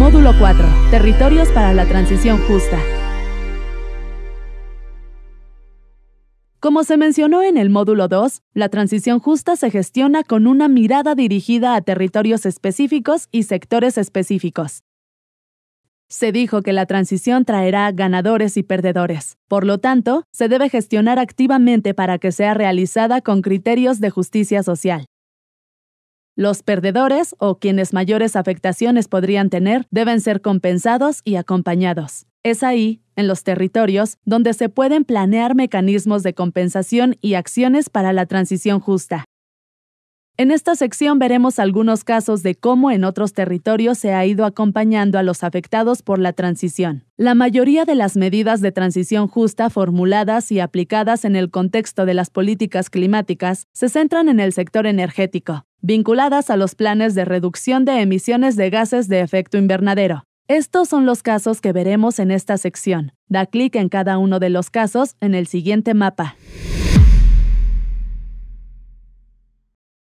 Módulo 4. Territorios para la transición justa. Como se mencionó en el módulo 2, la transición justa se gestiona con una mirada dirigida a territorios específicos y sectores específicos. Se dijo que la transición traerá ganadores y perdedores. Por lo tanto, se debe gestionar activamente para que sea realizada con criterios de justicia social. Los perdedores o quienes mayores afectaciones podrían tener deben ser compensados y acompañados. Es ahí, en los territorios, donde se pueden planear mecanismos de compensación y acciones para la transición justa. En esta sección veremos algunos casos de cómo en otros territorios se ha ido acompañando a los afectados por la transición. La mayoría de las medidas de transición justa formuladas y aplicadas en el contexto de las políticas climáticas se centran en el sector energético, vinculadas a los planes de reducción de emisiones de gases de efecto invernadero. Estos son los casos que veremos en esta sección. Da clic en cada uno de los casos en el siguiente mapa.